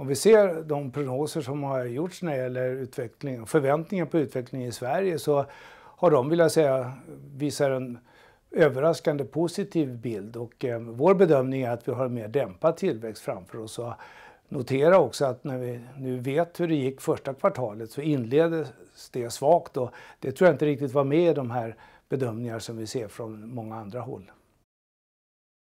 Om vi ser de prognoser som har gjorts när det gäller utveckling, förväntningar på utvecklingen i Sverige så har de, vill jag säga, visar en överraskande positiv bild och eh, vår bedömning är att vi har en mer dämpad tillväxt framför oss. Och notera också att när vi nu vet hur det gick första kvartalet så inleddes det svagt och det tror jag inte riktigt var med i de här bedömningar som vi ser från många andra håll.